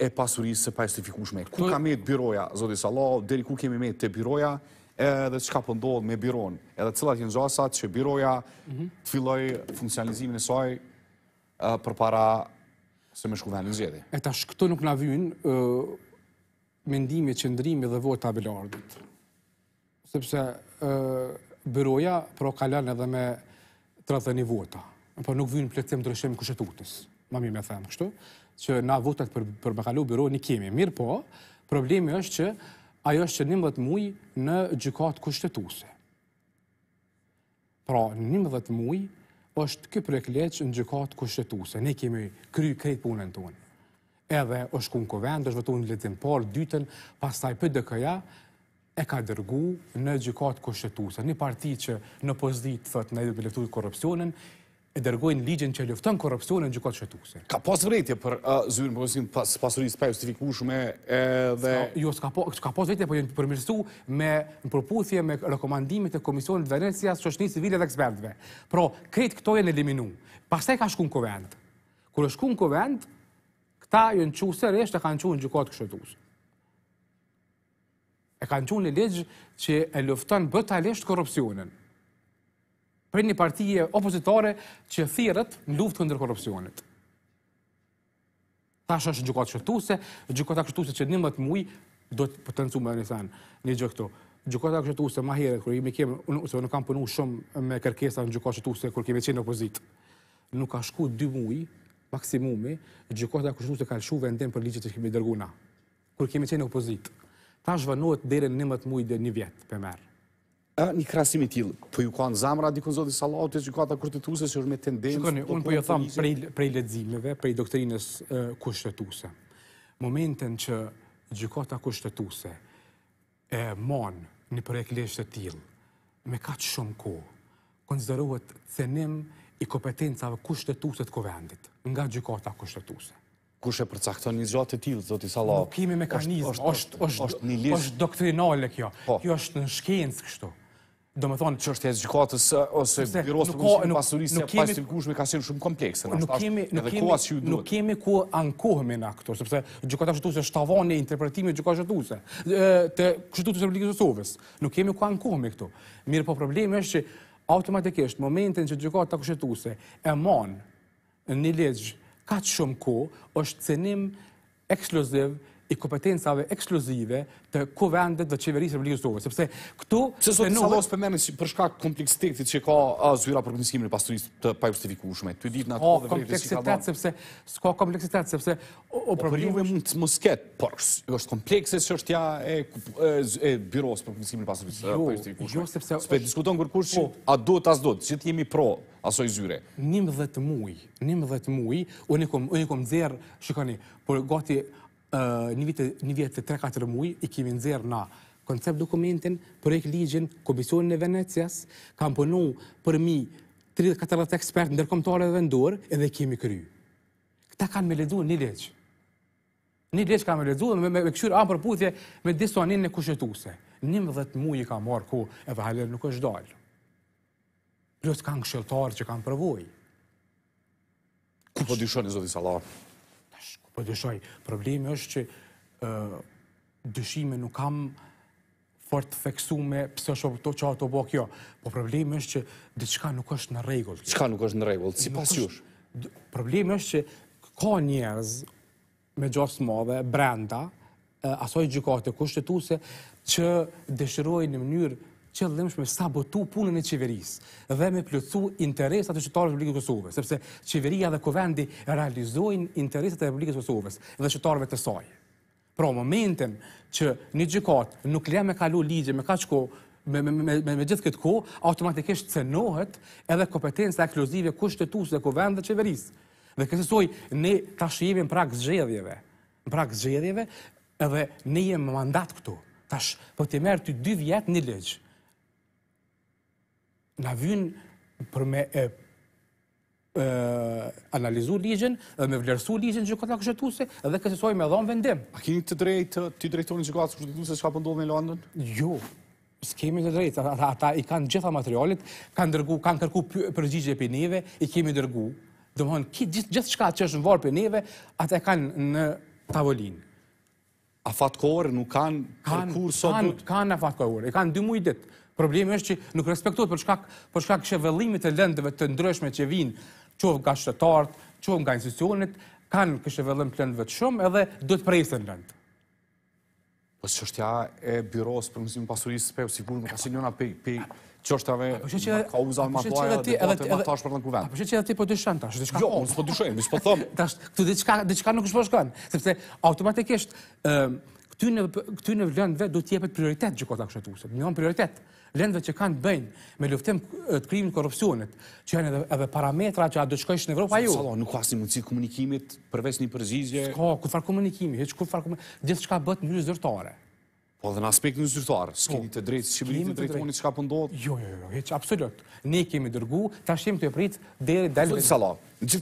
e pasurisë së pajstifikushme. Ku ka me të biroja, zotë i deri dheri ku kemi me të biroja, edhe që ka pëndodhë po me biron, edhe cilat jenë gjasat që biroja mhm. të filloj funksionalizimin e saj për para se me shkuven në zjedi. E tash, këto nuk në vynë mendimi, qëndrimi dhe vojtë ardhët. Sepse biroja pro kalan edhe me të rrëdhe një vojta. Por nuk vynë plecim të rëshemi kushetutës. Ma mi me themë Kështu që na votat për, për me kalu biro një kemi. Mirë po, problemi është që ajo është që një mëdhët muj në gjukat kushtetuse. Pra, një mëdhët muj është kjo projekt leq në gjukat kushtetuse. Ne kemi kry krejt punën tonë. Edhe është kun kovend, është vëtu në letin parë, dytën, pas taj për dëkëja, e ka dërgu në gjukat kushtetuse. Një parti që në pozit thëtë në edhe me leftu i korupcionin, e dërgojnë ligjen që lëftën korupcionën në gjukatë qëtuse. Ka pas vretje për zyrën përgjësin pasurisë pa justifikë dhe... Jo, s'ka po, pas vretje, po jënë përmirësu me në përputhje me rekomandimit e Komisionit Venecijas, Qoshni Civile dhe Ekspertve. Pro, kretë këto eliminu. Pasaj ka shku në kovend. Kërë shku në kovend, këta jënë që sërështë e kanë që në gjukatë qëtuse. E kanë që në legjë që e lëftën bëtalesht korupcionën prej një partije opozitore që thirët në luftë këndër korupcionit. Tash është gjukat shërtuse, gjukat a që një mëtë mujë do të potencu me një thanë, një gjë këto. Gjukat a kështuse ma herët, kërë imi kemë, se nuk kam punu shumë me kërkesa në gjukat shërtuse, kërë kemi qenë opozit. Nuk ka shku dy mujë, maksimumi, gjukat a kështuse ka lëshu vendim për ligjit që kemi dërguna, kërë kemi qenë opozit. Tash vënohet dhere një mëtë mujë dhe një vjetë, për merë një krasimi tjilë, po ju kanë zamra dikun zotë i salatë, që ju kanë të kërtetuse, që është me tendencë... Shukoni, unë po ju jo thamë prej ledzimeve, prej doktrinës kushtetuse. Momenten që gjykata kushtetuse e monë një projekleshtë të tjilë, me ka që shumë ko, konzderuhet cenim i kompetencave kushtetuse të kovendit, nga gjykata kushtetuse. Kushe përcakton një gjatë të tjilë, zotë i salatë? Nuk kemi mekanizmë, është doktrinale kjo, po. kjo është në shkencë kështu. Do me thonë që është e gjikatës ose virosë për mështë pasurisë e pajtë të ka qenë shumë komplekse. Nuk kemi ku ankohemi po në këtër, sepse gjikatës që të të shtavane interpretimit gjikatës që të të të Republikës të të të të të të të të të të të të të të të të e të të të të ka që të të të të të të i kompetencave ekskluzive të kuvendet dhe qeverisë Republikës Kosovës, sepse këtu... Se sot të salos përmeni për shka kompleksitetit që ka zyra për përmëniskimin e pastorisë të pajustifikushme, të ditë në ato dhe kompleksitet, sepse... Ska kompleksitet, sepse... O për juve mund të mosket, për është kompleksit që është ja e byros për përmëniskimin e pastorisë të jo, pajustifikushme. Jo, sepse... Sepse diskuton kërkush që a do të as që të jemi pro asoj i kom një vjetë të 3-4 mujë i kemi nëzirë na koncept dokumentin, projekt ligjin, komisionin e Venecias, kam përnu përmi 34 ekspert në nërkomtare dhe vendur, edhe kemi kry. Këta kanë me ledhu një leqë. Një leqë kanë me ledhu dhe me këshyrë amë përputje me disa një në kushetuse. Një më mujë i kam marë ku e dhe halër nuk është dalë. Plus kanë këshëltarë që kanë përvojë. po dyshoni, Zotisa Lohë, Po dëshoj, problemi është që dëshime nuk kam fort të theksu me pësë është të që ato bo kjo. Po problemi është që diçka nuk është në regull. Qka nuk është në regull, si pas jush? Problemi është që ka njerëz me gjosë modhe, brenda, asoj gjukate kushtetuse, që dëshirojnë në mënyrë me sabotu punën e qeverisë dhe me plëcu interesat e qëtarës Republikës Kosovës, sepse qeveria dhe kovendi realizojnë interesat e Republikës Kosovës dhe qëtarëve të saj. Pra, momentin që një gjykatë nuk le me kalu ligje me ka qëko, me gjithë këtë ko, automatikisht cenohet edhe kompetenca ekluzive kushtetusë dhe kovend dhe qeveris. Dhe kësësoj, ne tashë jemi në prak zxedhjeve, në edhe ne jemë mandat këtu. Tash, po të merë të dy vjetë një legjë, në vynë për me analizu ligjen, me vlerësu ligjen gjukatë la kështetuse, dhe kësësoj me dhonë vendim. A keni të drejtë, ty drejtoni gjukatë së kështetuse, shka pëndodhë po me London? Jo, s'kemi të drejtë, ata i kanë gjitha materialit, kanë dërgu, kanë kërku përgjigje për neve, i kemi dërgu, dhe mëhonë, gjithë shka që është në varë për neve, ata i kanë në tavolin. A fatkore, nuk kanë kërkur sotut? Kanë a fatkore, i kanë dy mujtë ditë, Problemi është që nuk respektohet për shkak për shkak shevëllimit të lëndëve të ndryshme që vijnë, qoftë nga shtetart, qoftë nga institucionet, kanë këshevëllim të lëndëve të shumë edhe duhet presin lënd. Po çështja e byros për mësimin pasurisë së pesë sigurisht nuk ka asnjëna pe pe çështave. Po çështja ka uza më pa edhe ti edhe ti tash për në Po çështja ti po dyshon tash, diçka. Jo, po- unë s'po dyshoj, më s'po thon. Tash këtu diçka diçka nuk është po shkon, sepse automatikisht ë këty në lëndëve do t'jepet prioritet gjukota kështetuse. një nëmë prioritet, lëndëve që kanë bëjnë me luftim të krimin korupcionit, që janë edhe parametra që a do qëkojsh në Evropa ju. Salo, nuk asë një mundësi komunikimit, përves një përzizje? Ska, ku farë komunikimi, heç ku farë komunikimi, gjithë qka bëtë një zërtare. Po dhe në aspekt në zyrtarë, s'kini po, të drejtë, s'kini të drejtë unë i s'ka pëndodhë? Po jo, jo, jo, heqë, absolut. Ne kemi dërgu, ta shqemi të e pritë, dhe dalë... Salo, në